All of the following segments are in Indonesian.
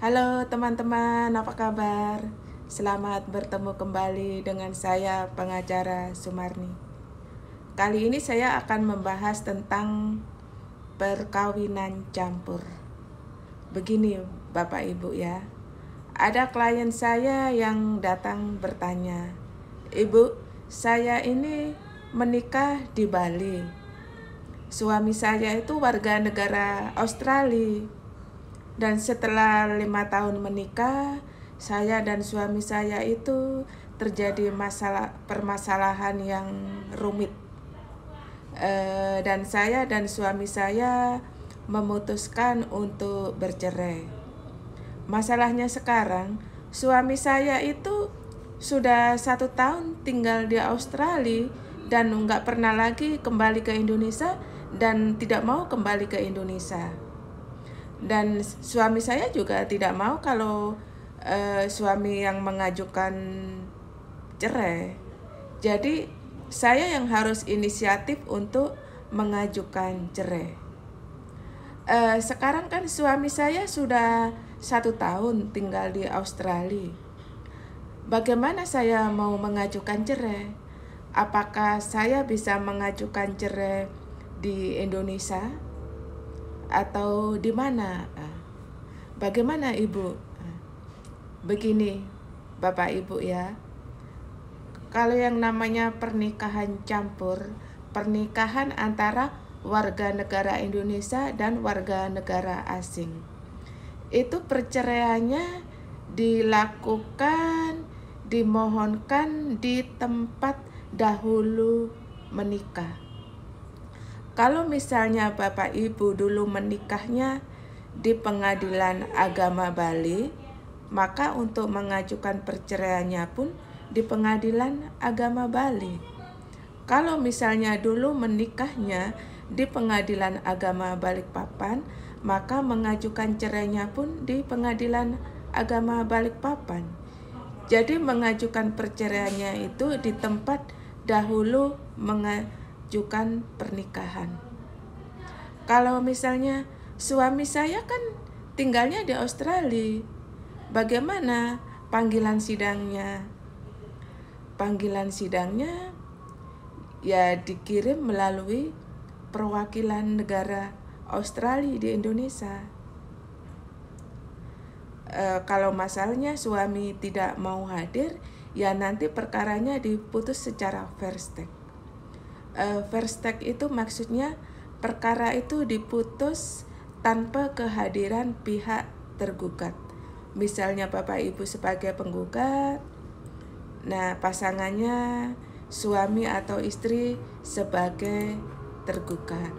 Halo teman-teman, apa kabar? Selamat bertemu kembali dengan saya pengacara Sumarni. Kali ini saya akan membahas tentang perkawinan campur. Begini Bapak Ibu ya. Ada klien saya yang datang bertanya, "Ibu, saya ini menikah di Bali. Suami saya itu warga negara Australia." Dan setelah lima tahun menikah, saya dan suami saya itu terjadi masalah permasalahan yang rumit. E, dan saya dan suami saya memutuskan untuk bercerai. Masalahnya sekarang, suami saya itu sudah satu tahun tinggal di Australia dan nggak pernah lagi kembali ke Indonesia dan tidak mau kembali ke Indonesia dan suami saya juga tidak mau kalau uh, suami yang mengajukan cerai. Jadi saya yang harus inisiatif untuk mengajukan cerai. Uh, sekarang kan suami saya sudah satu tahun tinggal di Australia. Bagaimana saya mau mengajukan cerai? Apakah saya bisa mengajukan cerai di Indonesia? atau di mana? Ah. Bagaimana Ibu? Ah. Begini, Bapak Ibu ya. Kalau yang namanya pernikahan campur, pernikahan antara warga negara Indonesia dan warga negara asing. Itu perceraiannya dilakukan, dimohonkan di tempat dahulu menikah kalau misalnya Bapak Ibu dulu menikahnya di Pengadilan Agama Bali, maka untuk mengajukan perceraiannya pun di Pengadilan Agama Bali. Kalau misalnya dulu menikahnya di Pengadilan Agama Balikpapan, maka mengajukan cerainya pun di Pengadilan Agama Balikpapan. Jadi mengajukan perceraiannya itu di tempat dahulu mengajukan mengajukan pernikahan. Kalau misalnya suami saya kan tinggalnya di Australia, bagaimana panggilan sidangnya? Panggilan sidangnya ya dikirim melalui perwakilan negara Australia di Indonesia. E, kalau masalahnya suami tidak mau hadir, ya nanti perkaranya diputus secara first step uh, eh, step itu maksudnya perkara itu diputus tanpa kehadiran pihak tergugat. Misalnya Bapak Ibu sebagai penggugat, nah pasangannya suami atau istri sebagai tergugat.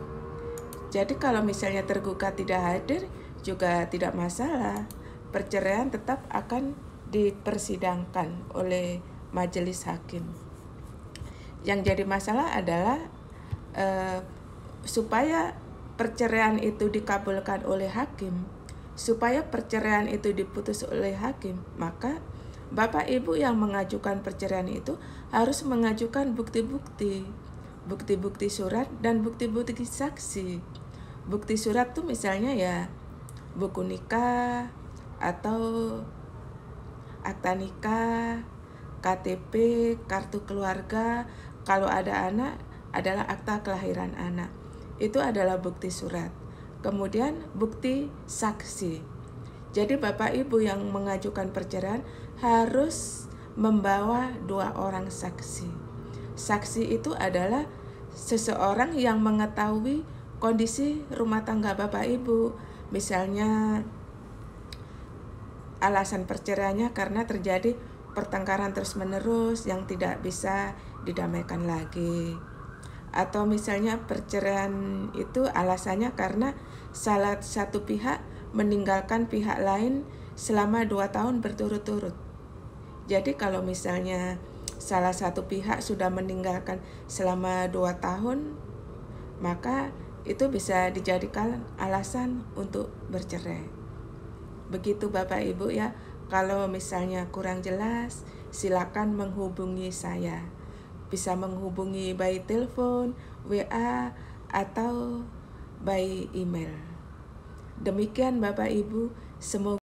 Jadi kalau misalnya tergugat tidak hadir juga tidak masalah. Perceraian tetap akan dipersidangkan oleh majelis hakim yang jadi masalah adalah eh, supaya perceraian itu dikabulkan oleh hakim, supaya perceraian itu diputus oleh hakim, maka bapak ibu yang mengajukan perceraian itu harus mengajukan bukti-bukti, bukti-bukti surat dan bukti-bukti saksi. Bukti surat tuh misalnya ya buku nikah atau akta nikah, KTP, kartu keluarga kalau ada anak adalah akta kelahiran anak. Itu adalah bukti surat. Kemudian bukti saksi. Jadi Bapak Ibu yang mengajukan perceraian harus membawa dua orang saksi. Saksi itu adalah seseorang yang mengetahui kondisi rumah tangga Bapak Ibu. Misalnya alasan perceraiannya karena terjadi pertengkaran terus-menerus yang tidak bisa didamaikan lagi atau misalnya perceraian itu alasannya karena salah satu pihak meninggalkan pihak lain selama dua tahun berturut-turut. Jadi kalau misalnya salah satu pihak sudah meninggalkan selama dua tahun, maka itu bisa dijadikan alasan untuk bercerai. Begitu Bapak Ibu ya, kalau misalnya kurang jelas silakan menghubungi saya bisa menghubungi by telepon, WA, atau by email. Demikian Bapak Ibu, semoga